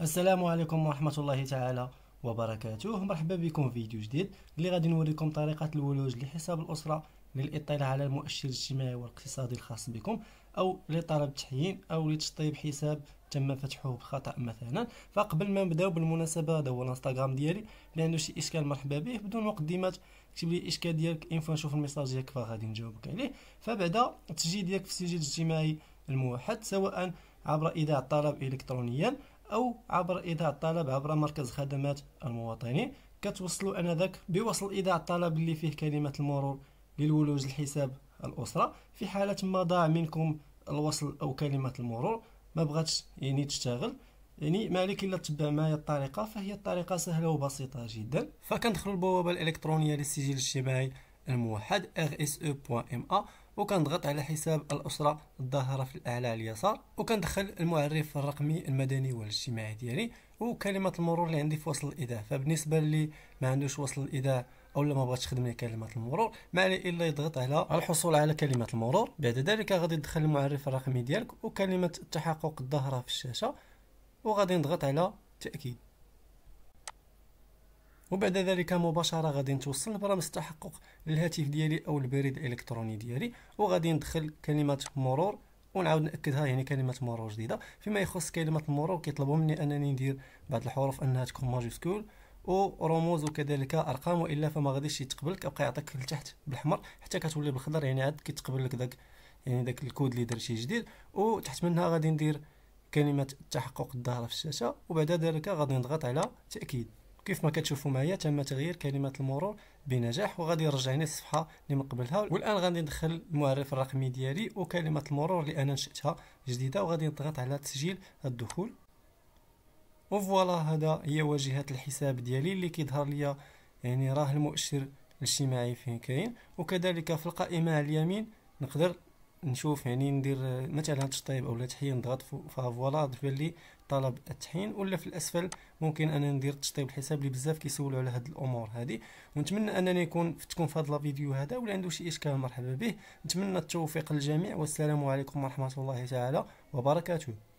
السلام عليكم ورحمه الله تعالى وبركاته مرحبا بكم في فيديو جديد اللي غادي نوريكم طريقه الولوج لحساب الاسره للاطلاع على المؤشر الاجتماعي والاقتصادي الخاص بكم او لطلب تحيين او لتشطيب حساب تم فتحه بخطا مثلا فقبل ما نبداو بالمناسبه هذا هو الانستغرام ديالي اللي عنده شي اشكال مرحبا به بدون مقدمات كتب لي الاشكال ديالك انفو نشوف الميساج ديالك فغادي نجاوبك عليه فبعد التسجيل ديالك في السجل الاجتماعي الموحد سواء عبر ايداع الطلب الكترونيا أو عبر إيداع الطلب عبر مركز خدمات المواطنين كتوصلوا أنذاك بوصل إيداع الطلب اللي فيه كلمة المرور للولوج الحساب الأسرة في حالة ما ضاع منكم الوصل أو كلمة المرور ما بغاتش يعني تشتغل يعني ما عليك الا تتبع معايا الطريقه فهي الطريقه سهله وبسيطه جدا فكندخلوا البوابه الالكترونيه للسجل الاجتماعي الموحد rse.ma وكنضغط على حساب الاسره الظاهره في الاعلى اليسار وكندخل المعرف الرقمي المدني والاجتماعي ديالي وكلمه المرور اللي عندي في وصل الايداع فبالنسبه اللي ما عندوش وصل الايداع أو لما بغاتش تخدم لي كلمه المرور ما عليه الا يضغط على الحصول على كلمه المرور بعد ذلك غادي تدخل المعرف الرقمي ديالك وكلمه التحقق الظاهره في الشاشه وغادي نضغط على تاكيد وبعد ذلك مباشره غادي نتوصل لبرامج التحقق للهاتف ديالي او البريد الالكتروني ديالي وغادي ندخل كلمه مرور ونعاود ناكدها يعني كلمه مرور جديده فيما يخص كلمه مرور كيطلبوا مني انني ندير بعض الحروف انها تكون ماجيسكول ورموز وكذلك ارقام والا فما غاديش يتقبلك يبقى يعطيك لتحت بالاحمر حتى كتولي بالخضر يعني عاد كيتقبل لك داك يعني داك الكود اللي درتي جديد وتحت منها غادي ندير كلمه التحقق الظاهره في الشاشه وبعد ذلك غادي نضغط على تاكيد كيف ما كتشوفوا معايا تم تغيير كلمه المرور بنجاح وغادي يرجعني الصفحه اللي من قبلها والان غادي ندخل المعرف الرقمي ديالي وكلمه المرور اللي انا نشاتها جديده وغادي نضغط على تسجيل الدخول وفوالا هذا هي واجهه الحساب ديالي اللي كيظهر ليا يعني راه المؤشر الاجتماعي فين كاين وكذلك في القائمه على اليمين نقدر نشوف يعني ندير مثلا تشطيب او تحيين نضغط فوالا ضرب لي طلب التحيين ولا في الاسفل ممكن انا ندير تشطيب الحساب اللي بزاف كيسولوا على هاد الامور هادي ونتمنى انني يكون فتكم في هاد الفيديو هذا ولا عنده شي اشكال مرحبا به نتمنى التوفيق للجميع والسلام عليكم ورحمه الله تعالى وبركاته